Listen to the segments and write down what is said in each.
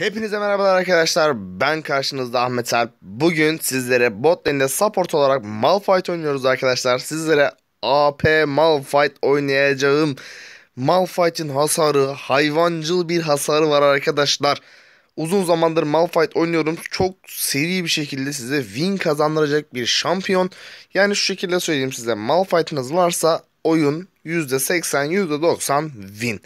Hepinize merhabalar arkadaşlar. Ben karşınızda Ahmet Alp. Bugün sizlere bot lane'de support olarak Malphite oynuyoruz arkadaşlar. Sizlere AP Malphite oynayacağım. Malphite'in hasarı hayvancıl bir hasarı var arkadaşlar. Uzun zamandır Malphite oynuyorum. Çok seri bir şekilde size win kazandıracak bir şampiyon. Yani şu şekilde söyleyeyim size. Malphite'ınız varsa oyun %80, %90 win.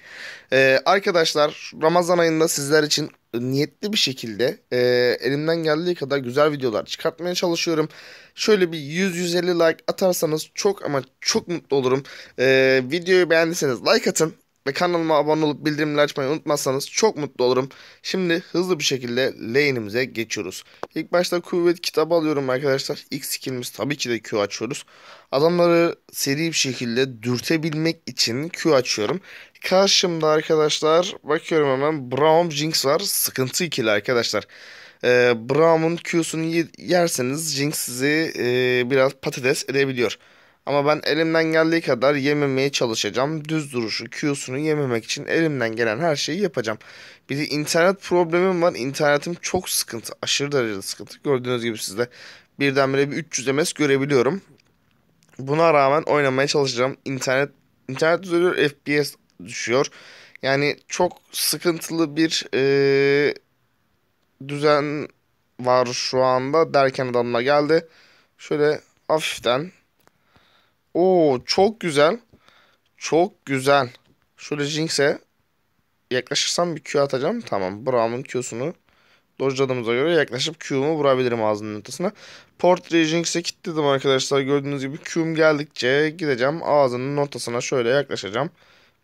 Ee, arkadaşlar Ramazan ayında sizler için niyetli bir şekilde e, elimden geldiği kadar güzel videolar çıkartmaya çalışıyorum. Şöyle bir 100-150 like atarsanız çok ama çok mutlu olurum. E, videoyu beğendiyseniz like atın ve kanalıma abone olup bildirimleri açmayı unutmazsanız çok mutlu olurum. Şimdi hızlı bir şekilde lane'imize geçiyoruz. İlk başta kuvvet kitabı alıyorum arkadaşlar. İlk skillimiz tabii ki de Q açıyoruz. Adamları seri bir şekilde dürtebilmek için Q açıyorum. Karşımda arkadaşlar bakıyorum hemen Braum Jinx var. Sıkıntı ikili arkadaşlar. Ee, Braum'un Q'sunu yerseniz Jinx sizi e, biraz patates edebiliyor. Ama ben elimden geldiği kadar yememeye çalışacağım. Düz duruşu, Q'sunu yememek için elimden gelen her şeyi yapacağım. Bir de internet problemim var. İnternetim çok sıkıntı. Aşırı derecede sıkıntı. Gördüğünüz gibi sizde birdenbire bir 300 MS görebiliyorum. Buna rağmen oynamaya çalışacağım. İnternet internet düzeliyor, FPS düşüyor. Yani çok sıkıntılı bir ee, düzen var şu anda derken adamla geldi. Şöyle hafiften Oo çok güzel. Çok güzel. Şöyle Jinx'e yaklaşırsam bir Q atacağım. Tamam. Braum'un Q'sunu dojladığımıza göre yaklaşıp Q'umu vurabilirim ağzının ortasına. Portrait Jinx'e kilitledim arkadaşlar. Gördüğünüz gibi Q'um geldikçe gideceğim. Ağzının ortasına şöyle yaklaşacağım.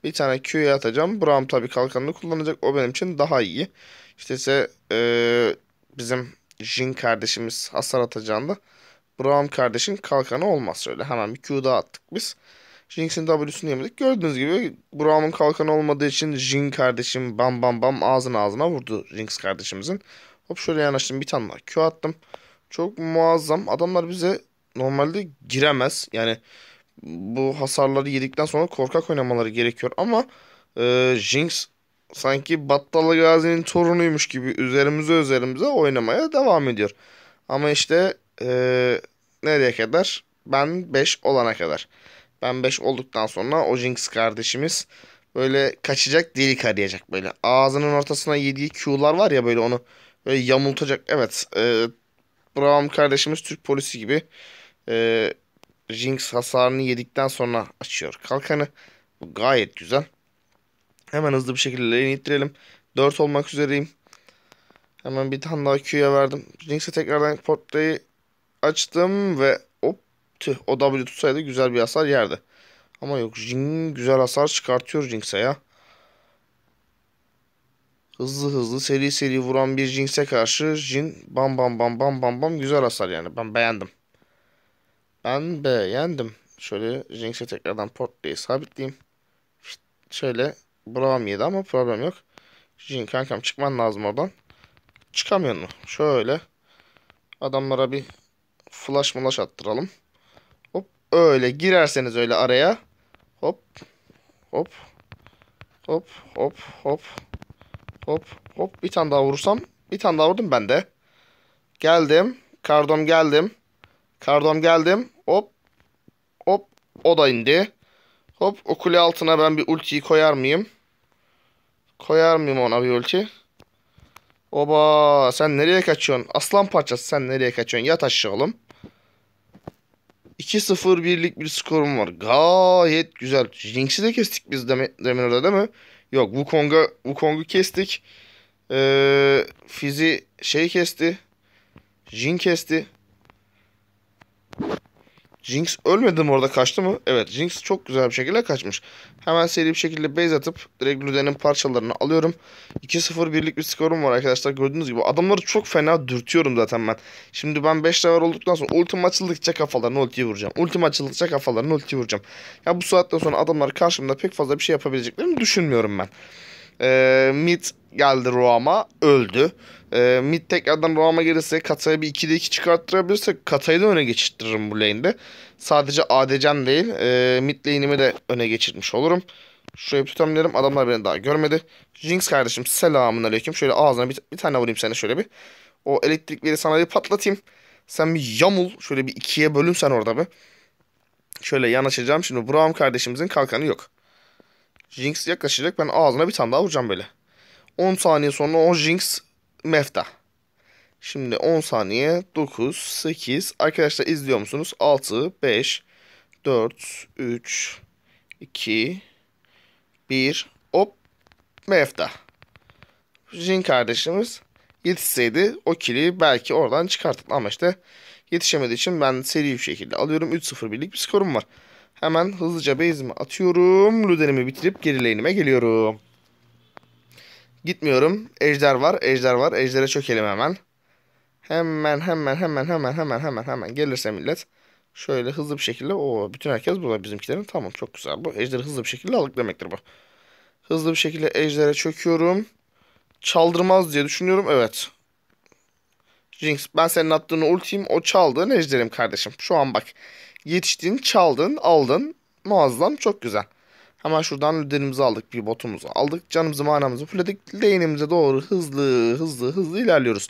Bir tane Q'ya atacağım. Braum tabi kalkanını kullanacak. O benim için daha iyi. İşte ise ee, bizim Jin kardeşimiz hasar atacağında Braum kardeşin kalkanı olmaz şöyle. Hemen bir Q daha attık biz. Jinx'in W'sunu yemedik. Gördüğünüz gibi Braum'un kalkanı olmadığı için Jin kardeşim bam bam bam ağzına ağzına vurdu Jinx kardeşimizin. Hop şöyle yanaştım bir tane daha Q attım. Çok muazzam. Adamlar bize normalde giremez. Yani bu hasarları yedikten sonra korkak oynamaları gerekiyor. Ama e, Jinx sanki Battal Gazi'nin torunuymuş gibi üzerimize üzerimize oynamaya devam ediyor. Ama işte e, nereye kadar? Ben 5 olana kadar. Ben 5 olduktan sonra o Jinx kardeşimiz böyle kaçacak delik arayacak böyle. Ağzının ortasına yediği Q'lar var ya böyle onu böyle yamultacak. Evet e, Braum kardeşimiz Türk polisi gibi e, Jinx hasarını yedikten sonra açıyor kalkanı. Bu gayet güzel. Hemen hızlı bir şekilde lane ittirelim. 4 olmak üzereyim. Hemen bir tane daha Q'ya verdim. Jinx'e tekrardan portreyi açtım ve hop tüh o W tutsaydı güzel bir hasar yerdi. Ama yok Jing güzel hasar çıkartıyor Jinx'e ya. Hızlı hızlı seri seri vuran bir Jinx'e karşı Jin bam bam bam bam bam bam güzel hasar yani. Ben beğendim. Ben beğendim. Şöyle Jinx'e tekrardan port diye sabitleyeyim. Şöyle Braum yedi ama problem yok. Jin kankam çıkman lazım oradan. Çıkamıyor mu? Şöyle adamlara bir Flash mulaş attıralım. Hop öyle girerseniz öyle araya. Hop. Hop. Hop hop hop. Hop hop bir tane daha vurursam. Bir tane daha vurdum ben de. Geldim. Kardom geldim. Kardom geldim. Hop. Hop o da indi. Hop o kule altına ben bir ultiyi koyar mıyım? Koyar mıyım ona bir ulti? Oba sen nereye kaçıyorsun? Aslan parçası sen nereye kaçıyorsun? Yat aşağı oğlum. 2-0 birlik bir skorum var. Gayet güzel. Jinx'i de kestik biz dem demin orada değil mi? Yok Wukong'a Wukong'u kestik. Ee, Fizi şey kesti. Jin kesti. Jinx ölmedi mi orada kaçtı mı? Evet Jinx çok güzel bir şekilde kaçmış. Hemen seri bir şekilde base atıp direkt Luden'in parçalarını alıyorum. 2-0 birlik bir skorum var arkadaşlar. Gördüğünüz gibi adamları çok fena dürtüyorum zaten ben. Şimdi ben 5 level olduktan sonra ultim açıldıkça kafalarına ultiyi vuracağım. Ultim açıldıkça kafalarına ultiyi vuracağım. Ya bu saatten sonra adamlar karşımda pek fazla bir şey yapabileceklerini düşünmüyorum ben. E, Mid geldi Roam'a öldü. E, mid tekrardan Roam'a gelirse Kata'ya bir 2'de 2 çıkarttırabilirsek Kata'yı da öne geçirtirim bu lane'de. Sadece ADC'm değil e, mid lane'imi de öne geçirmiş olurum. Şuraya tutamıyorum. Adamlar beni daha görmedi. Jinx kardeşim selamun aleyküm. Şöyle ağzına bir, bir tane vurayım seni şöyle bir. O elektrikleri sana bir patlatayım. Sen bir yamul. Şöyle bir ikiye bölün sen orada bir. Şöyle yanaşacağım. Şimdi Braum kardeşimizin kalkanı yok. Jinx yaklaşacak. Ben ağzına bir tane daha vuracağım böyle. 10 saniye sonra o Jinx mefta. Şimdi 10 saniye. 9, 8. Arkadaşlar izliyor musunuz? 6, 5, 4, 3, 2, 1. Hop. Mefta. Jin kardeşimiz yetişseydi o kili belki oradan çıkarttık. Ama işte yetişemediği için ben seri bir şekilde alıyorum. 3-0 birlik bir skorum var. Hemen hızlıca base'imi atıyorum. Luden'imi bitirip geri lane'ime geliyorum. Gitmiyorum. Ejder var. Ejder var. Ejder'e çökelim hemen. Hemen hemen hemen hemen hemen hemen hemen gelirse millet. Şöyle hızlı bir şekilde. o bütün herkes burada bizimkilerin. Tamam çok güzel bu. Ejder'i hızlı bir şekilde alık demektir bu. Hızlı bir şekilde Ejder'e çöküyorum. Çaldırmaz diye düşünüyorum. Evet. Jinx ben senin attığını ultiyim. O çaldı. Ejder'im kardeşim. Şu an bak. Yetiştin, çaldın, aldın. Muazzam çok güzel. Hemen şuradan lüderimizi aldık. Bir botumuzu aldık. Canımızı manamızı fulledik. Lane'imize doğru hızlı hızlı hızlı ilerliyoruz.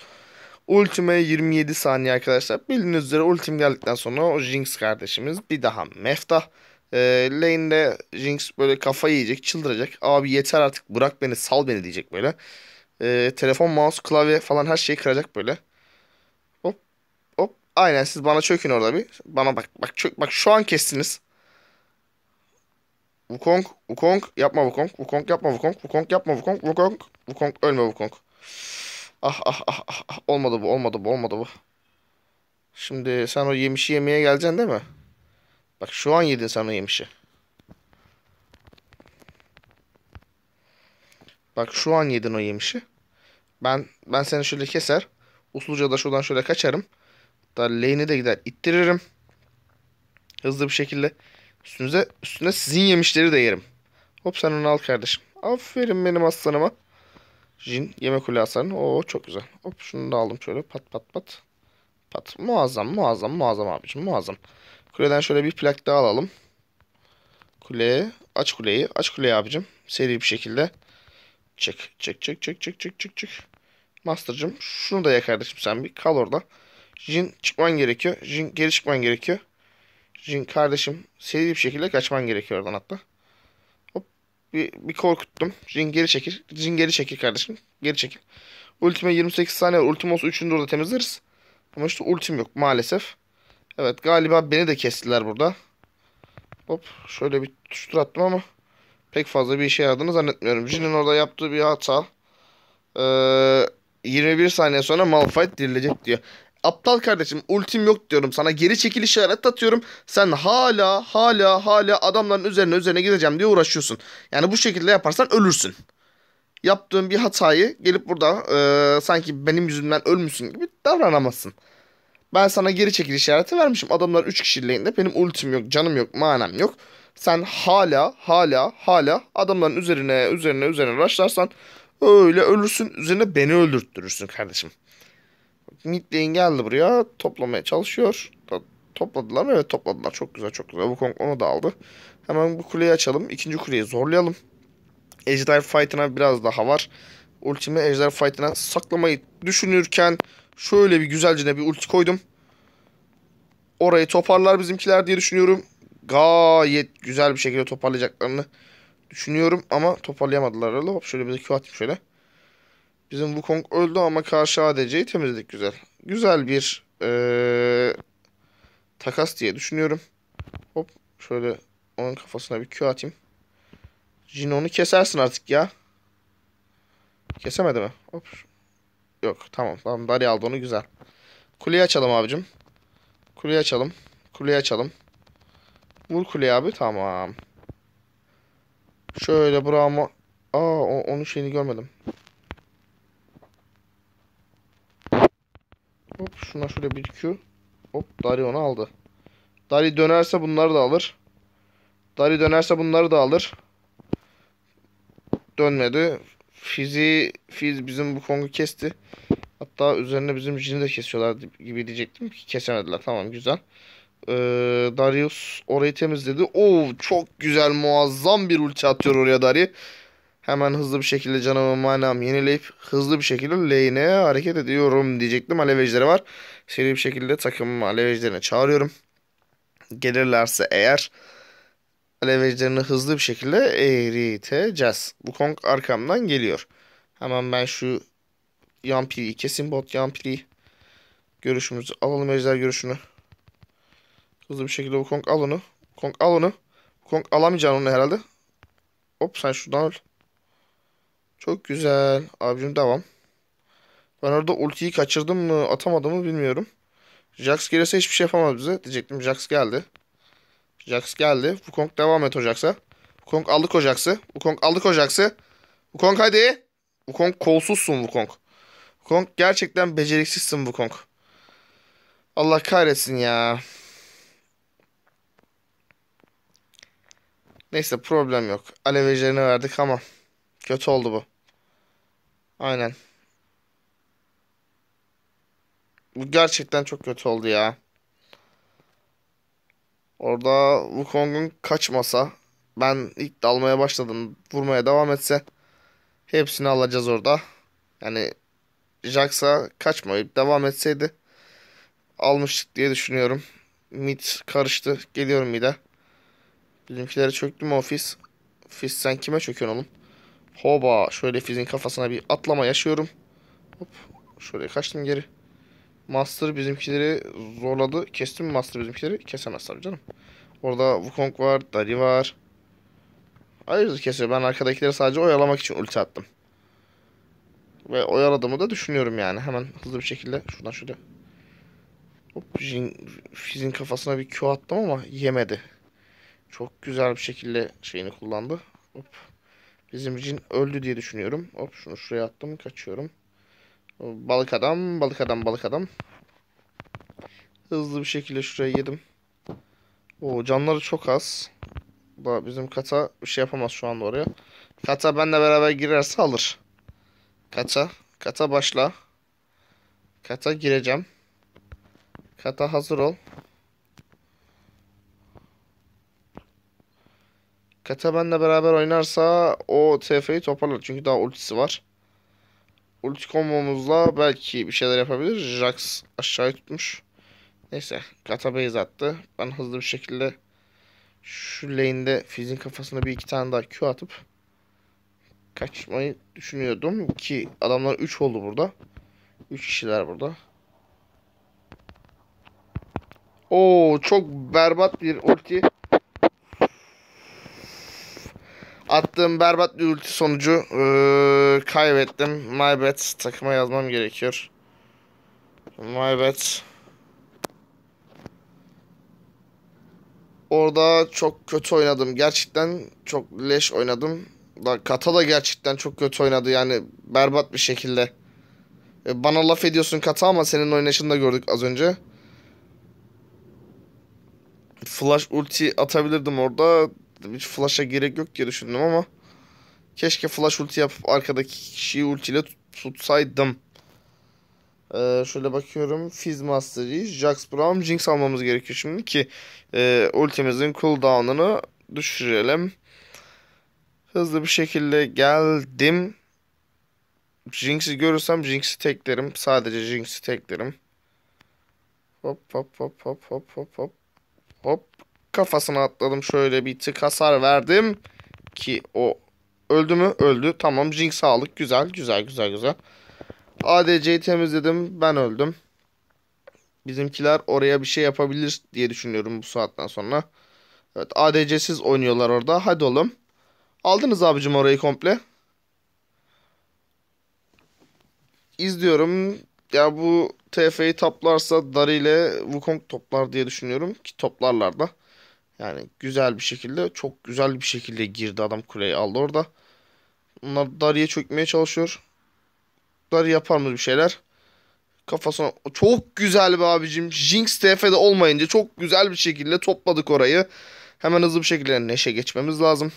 Ultime 27 saniye arkadaşlar. Bildiğiniz üzere ultim geldikten sonra o Jinx kardeşimiz bir daha meftah. E, lane'de Jinx böyle kafayı yiyecek, çıldıracak. Abi yeter artık bırak beni, sal beni diyecek böyle. E, telefon, mouse, klavye falan her şeyi kıracak böyle. Aynen siz bana çökün orada bir. Bana bak bak çök bak şu an kestiniz. Wukong, Wukong yapma Wukong, Wukong yapma Wukong, Wukong yapma Wukong, Wukong, Wukong ölme Wukong. Ah ah ah ah ah olmadı bu, olmadı bu, olmadı bu. Şimdi sen o yemişi yemeye geleceksin değil mi? Bak şu an yedin sen o yemişi. Bak şu an yedin o yemişi. Ben ben seni şöyle keser. usluca da şuradan şöyle kaçarım. Hatta lane'e de gider ittiririm. Hızlı bir şekilde. Üstünüze, üstüne sizin yemişleri de yerim. Hop sen onu al kardeşim. Aferin benim aslanıma. Jin yemek kule hasarını. Oo çok güzel. Hop şunu da aldım şöyle pat pat pat. Pat. Muazzam muazzam muazzam abicim muazzam. Kuleden şöyle bir plak daha alalım. Kule. Aç kuleyi. Aç kuleyi abicim. Seri bir şekilde. Çık. Çık çık çık çık çık çık çık. Master'cım şunu da ya kardeşim sen bir kal orada. Jin çıkman gerekiyor. Jin geri çıkman gerekiyor. Jin kardeşim seri bir şekilde kaçman gerekiyor oradan hatta. Hop bir, bir korkuttum. Jin geri çekil. Jin geri çekil kardeşim. Geri çekil. Ultime 28 saniye var. Ultim olsa 3. orada temizleriz. Ama işte ultim yok maalesef. Evet galiba beni de kestiler burada. Hop şöyle bir tuştur attım ama pek fazla bir işe yaradığını zannetmiyorum. Jin'in orada yaptığı bir hata. Ee, 21 saniye sonra Malphite dirilecek diyor aptal kardeşim ultim yok diyorum sana geri çekil işaret atıyorum. Sen hala hala hala adamların üzerine üzerine gideceğim diye uğraşıyorsun. Yani bu şekilde yaparsan ölürsün. Yaptığın bir hatayı gelip burada e, sanki benim yüzümden ölmüşsün gibi davranamazsın. Ben sana geri çekil işareti vermişim. Adamlar 3 kişiliğinde benim ultim yok, canım yok, manem yok. Sen hala hala hala adamların üzerine üzerine üzerine raşlarsan öyle ölürsün. Üzerine beni öldürttürürsün kardeşim mid lane geldi buraya. Toplamaya çalışıyor. Topladılar mı? Evet topladılar. Çok güzel çok güzel. Bu Kong onu da aldı. Hemen bu kuleyi açalım. İkinci kuleyi zorlayalım. Ejder Fight'ına biraz daha var. Ultimi Ejder Fight'ına saklamayı düşünürken şöyle bir güzelce bir ulti koydum. Orayı toparlar bizimkiler diye düşünüyorum. Gayet güzel bir şekilde toparlayacaklarını düşünüyorum ama toparlayamadılar. Hop şöyle bir de Q atayım şöyle. Bizim Wukong öldü ama karşı ADC'yi temizledik güzel. Güzel bir ee, takas diye düşünüyorum. Hop şöyle onun kafasına bir Q atayım. Jin onu kesersin artık ya. Kesemedi mi? Hop. Yok tamam. Tamam Dari aldı onu güzel. Kuleyi açalım abicim. Kuleyi açalım. Kuleyi açalım. Vur kuleyi abi. Tamam. Şöyle Brahma. Aa onun şeyini görmedim. şuna şöyle bir Q. Hop Dari onu aldı. Dari dönerse bunları da alır. Dari dönerse bunları da alır. Dönmedi. Fizi Fiz bizim bu kongu kesti. Hatta üzerine bizim Jin'i de kesiyorlar gibi diyecektim ki kesemediler. Tamam güzel. Ee, Darius orayı temizledi. Oo çok güzel muazzam bir ulti atıyor oraya Dari. Hemen hızlı bir şekilde canımı manam yenileyip hızlı bir şekilde lane'e hareket ediyorum diyecektim. Alev var. Seri bir şekilde takımımı alev çağırıyorum. Gelirlerse eğer alevecilerini hızlı bir şekilde eriteceğiz. Bu Kong arkamdan geliyor. Hemen ben şu Yampiri'yi kesin bot Yampiri'yi. Görüşümüzü alalım ejder görüşünü. Hızlı bir şekilde bu Kong al onu. Kong al onu. Kong alamayacağını onu herhalde. Hop sen şuradan öl. Çok güzel. Abicim devam. Ben orada ultiyi kaçırdım mı atamadım mı bilmiyorum. Jax gelirse hiçbir şey yapamaz bize. Diyecektim Jax geldi. Jax geldi. Wukong devam et Ojax'a. Wukong aldık Ojax'ı. Wukong aldık Ojax'ı. Wukong hadi. Wukong kolsuzsun Wukong. Wukong gerçekten beceriksizsin Wukong. Allah kahretsin ya. Neyse problem yok. Alevecilerini verdik ama. Kötü oldu bu. Aynen. Bu gerçekten çok kötü oldu ya. Orada Wukong'un kaçmasa ben ilk dalmaya başladım. Vurmaya devam etse hepsini alacağız orada. Yani Jax'a kaçmayıp devam etseydi almıştık diye düşünüyorum. Mid karıştı. Geliyorum mid'e. Bizimkileri çöktü mü ofis? Fis sen kime çöküyorsun oğlum? Hoba. Şöyle Fizin kafasına bir atlama yaşıyorum. Hop. Şöyle kaçtım geri. Master bizimkileri zorladı. kestim mi Master bizimkileri? Kesemez tabii canım. Orada Wukong var. Dari var. Hayırdır kesiyor. Ben arkadakileri sadece oyalamak için ulti attım. Ve oyaladığımı da düşünüyorum yani. Hemen hızlı bir şekilde şuradan şöyle. Hop, Fizz'in kafasına bir Q attım ama yemedi. Çok güzel bir şekilde şeyini kullandı. Hop. Bizim cin öldü diye düşünüyorum. Hop şunu şuraya attım. Kaçıyorum. Balık adam, balık adam, balık adam. Hızlı bir şekilde şuraya yedim. O canları çok az. Da bizim kata bir şey yapamaz şu anda oraya. Kata benle beraber girerse alır. Kata, kata başla. Kata gireceğim. Kata hazır ol. Kataben'le beraber oynarsa o TF'yi toparlar. Çünkü daha ultisi var. Ulti kombomuzla belki bir şeyler yapabilir. Jax aşağı tutmuş. Neyse. Kata base attı. Ben hızlı bir şekilde şu lane'de Fizz'in kafasına bir iki tane daha Q atıp kaçmayı düşünüyordum ki adamlar 3 oldu burada. 3 kişiler burada. Oo çok berbat bir ulti Attığım berbat bir ulti sonucu ee, kaybettim. My bad. Takıma yazmam gerekiyor. My bad. Orada çok kötü oynadım. Gerçekten çok leş oynadım. Da Kata da gerçekten çok kötü oynadı. Yani berbat bir şekilde. E, bana laf ediyorsun Kata ama senin oynayışını da gördük az önce. Flash ulti atabilirdim orada alacaktım. Hiç flash'a gerek yok diye düşündüm ama keşke flash ulti yapıp arkadaki kişiyi ultiyle tut tutsaydım. Ee, şöyle bakıyorum. Fizz Mastery, Jax Brown, Jinx almamız gerekiyor şimdi ki e, ultimizin cooldown'ını düşürelim. Hızlı bir şekilde geldim. Jinx'i görürsem Jinx'i teklerim. Sadece Jinx'i teklerim. Hop hop hop hop hop hop hop. Hop Kafasına atladım şöyle bir tık hasar verdim. Ki o öldü mü? Öldü. Tamam Jinx sağlık. Güzel güzel güzel güzel. ADC'yi temizledim. Ben öldüm. Bizimkiler oraya bir şey yapabilir diye düşünüyorum bu saatten sonra. Evet ADC'siz oynuyorlar orada. Hadi oğlum. Aldınız abicim orayı komple. izliyorum Ya bu TF'yi toplarsa Dari ile Wukong toplar diye düşünüyorum ki toplarlar da. Yani güzel bir şekilde çok güzel bir şekilde girdi adam kuleyi aldı orada. Bunlar Dari'ye çökmeye çalışıyor. Dari yapar mı bir şeyler? Kafasına çok güzel be abicim. Jinx TF'de olmayınca çok güzel bir şekilde topladık orayı. Hemen hızlı bir şekilde Neş'e geçmemiz lazım.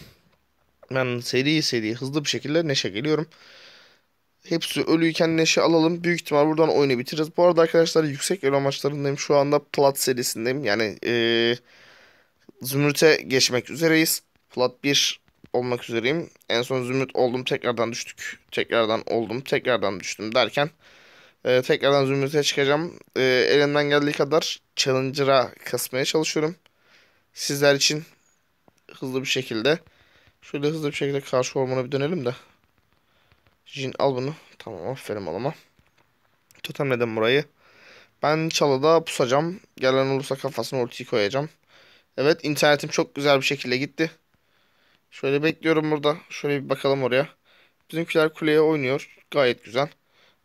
Ben seri seri hızlı bir şekilde Neş'e geliyorum. Hepsi ölüyken Neş'e alalım. Büyük ihtimal buradan oyunu bitiririz. Bu arada arkadaşlar yüksek elo maçlarındayım. Şu anda Plat serisindeyim. Yani ee, Zümrüt'e geçmek üzereyiz. Flat 1 olmak üzereyim. En son zümrüt oldum tekrardan düştük. Tekrardan oldum tekrardan düştüm derken e, tekrardan zümrüte çıkacağım. E, elimden geldiği kadar challenger'a kasmaya çalışıyorum. Sizler için hızlı bir şekilde şöyle hızlı bir şekilde karşı ormana bir dönelim de. Jin al bunu. Tamam aferin alama. Totemledim burayı. Ben çalıda pusacağım. Gelen olursa kafasına ultiyi koyacağım. Evet internetim çok güzel bir şekilde gitti. Şöyle bekliyorum burada. Şöyle bir bakalım oraya. Bizimkiler kuleye oynuyor. Gayet güzel.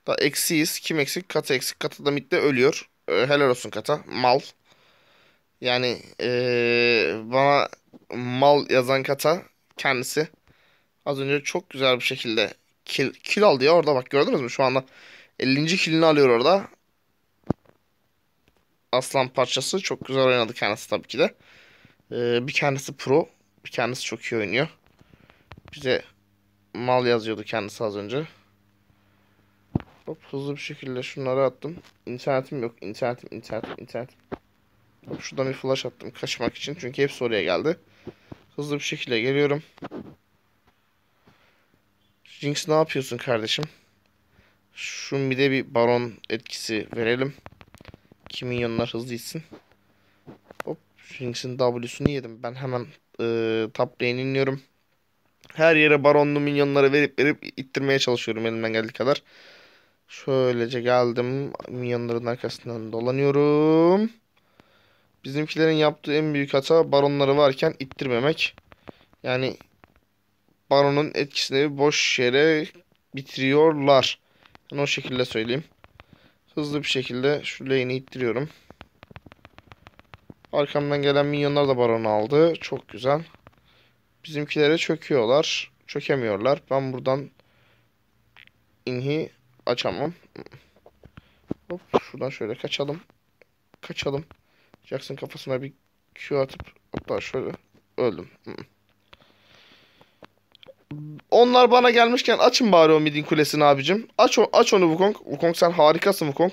Da eksiyiz. Kim eksik? Kata eksik. Kata da midde ölüyor. Ee, helal olsun Kata. Mal. Yani ee, bana mal yazan Kata kendisi az önce çok güzel bir şekilde kill, kill aldı ya orada bak gördünüz mü şu anda 50. killini alıyor orada. Aslan parçası çok güzel oynadı kendisi tabii ki de. Ee, bir kendisi pro. Bir kendisi çok iyi oynuyor. Bize mal yazıyordu kendisi az önce. Hop hızlı bir şekilde şunları attım. İnternetim yok. İnternetim, internetim, internetim. Hop şuradan bir flash attım kaçmak için. Çünkü hepsi oraya geldi. Hızlı bir şekilde geliyorum. Jinx ne yapıyorsun kardeşim? Şu de bir baron etkisi verelim. Kimin yanlar hızlı gitsin. Kingsin W'sunu yedim. Ben hemen e, top lane iniyorum. Her yere baronlu minyonları verip verip ittirmeye çalışıyorum elimden geldiği kadar. Şöylece geldim. Minyonların arkasından dolanıyorum. Bizimkilerin yaptığı en büyük hata baronları varken ittirmemek. Yani baronun etkisini boş yere bitiriyorlar. Ben o şekilde söyleyeyim. Hızlı bir şekilde şu lane'i ittiriyorum. Arkamdan gelen minyonlar da baronu aldı. Çok güzel. Bizimkilere çöküyorlar. Çökemiyorlar. Ben buradan inhi açamam. Hop şuradan şöyle kaçalım. Kaçalım. Jackson kafasına bir Q atıp hatta şöyle öldüm. Onlar bana gelmişken açın bari o midin kulesini abicim. Aç, o, aç onu Wukong. Wukong sen harikasın Wukong.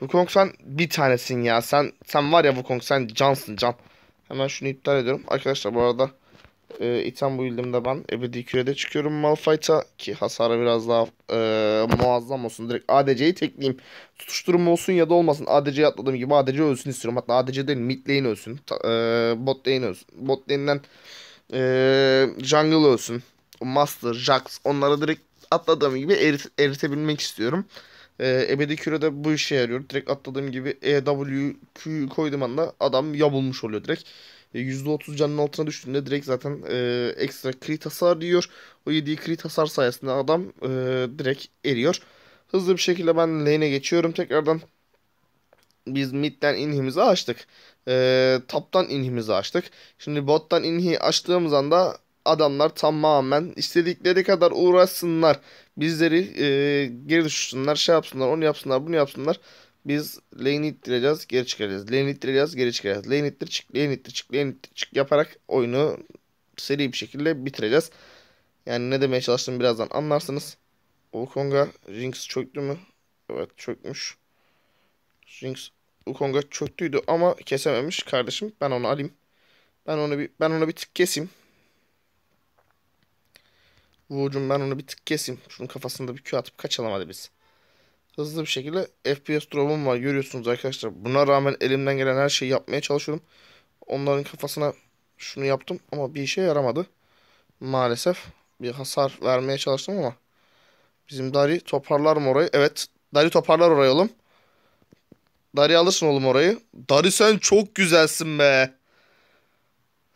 Wukong sen bir tanesin ya. Sen sen var ya Wukong sen cansın can. Hemen şunu iptal ediyorum. Arkadaşlar bu arada e, item build'imde ben ebedi kürede çıkıyorum Malphite'a ki hasarı biraz daha e, muazzam olsun. Direkt ADC'yi tekleyeyim. Tutuşturum olsun ya da olmasın. ADC'yi atladığım gibi ADC ölsün istiyorum. Hatta ADC değil mid lane ölsün. Ta, e, bot lane ölsün. Bot lane'den e, jungle ölsün. Master, Jax onları direkt atladığım gibi erit, eritebilmek istiyorum. E, ebedi kürede bu işe yarıyor. Direkt atladığım gibi EWQ'yu koyduğum anda adam ya bulmuş oluyor direkt. E, %30 canın altına düştüğünde direkt zaten e, ekstra crit hasar diyor. O yediği crit hasar sayesinde adam e, direkt eriyor. Hızlı bir şekilde ben lane'e geçiyorum tekrardan. Biz midden inhimizi açtık. E, taptan inhimizi açtık. Şimdi bottan inhi açtığımız anda adamlar tamamen istedikleri kadar uğraşsınlar. Bizleri e, geri düşürsünler, şey yapsınlar, onu yapsınlar, bunu yapsınlar. Biz lane'i ittireceğiz, geri çıkaracağız. Lane'i ittireceğiz, geri çıkaracağız. Lane ittir çık, lane ittir çık, lane ittir çık yaparak oyunu seri bir şekilde bitireceğiz. Yani ne demeye çalıştım birazdan anlarsınız. Wukong'a Jinx çöktü mü? Evet çökmüş. Jinx Wukong'a çöktüydü ama kesememiş kardeşim. Ben onu alayım. Ben onu bir ben onu bir tık keseyim. Vucuğum ben onu bir tık keseyim. Şunun kafasında bir Q atıp kaçalım hadi biz. Hızlı bir şekilde FPS drop'um var görüyorsunuz arkadaşlar. Buna rağmen elimden gelen her şeyi yapmaya çalışıyorum. Onların kafasına şunu yaptım ama bir işe yaramadı. Maalesef bir hasar vermeye çalıştım ama bizim Dari toparlar mı orayı? Evet Dari toparlar orayı oğlum. Dari alırsın oğlum orayı. Dari sen çok güzelsin be.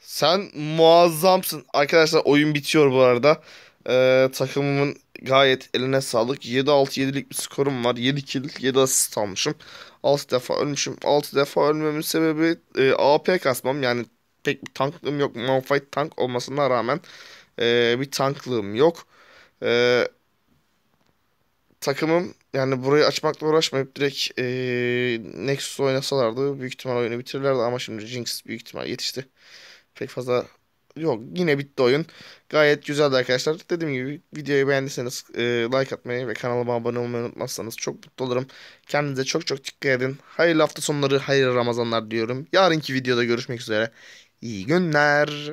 Sen muazzamsın. Arkadaşlar oyun bitiyor bu arada. Ee, takımımın gayet eline sağlık. 7-6-7'lik bir skorum var. 7 kill, 7 asist almışım. 6 defa ölmüşüm. 6 defa ölmemin sebebi e, AP kasmam. Yani pek bir tanklığım yok. Malphite tank olmasına rağmen e, bir tanklığım yok. E, takımım yani burayı açmakla uğraşmayıp direkt e, Nexus oynasalardı büyük ihtimal oyunu bitirirlerdi ama şimdi Jinx büyük ihtimal yetişti. Pek fazla Yok yine bitti oyun. Gayet güzeldi arkadaşlar. Dediğim gibi videoyu beğendiyseniz e, like atmayı ve kanalıma abone olmayı unutmazsanız çok mutlu olurum. Kendinize çok çok dikkat edin. Hayırlı hafta sonları, hayırlı Ramazanlar diyorum. Yarınki videoda görüşmek üzere. İyi günler.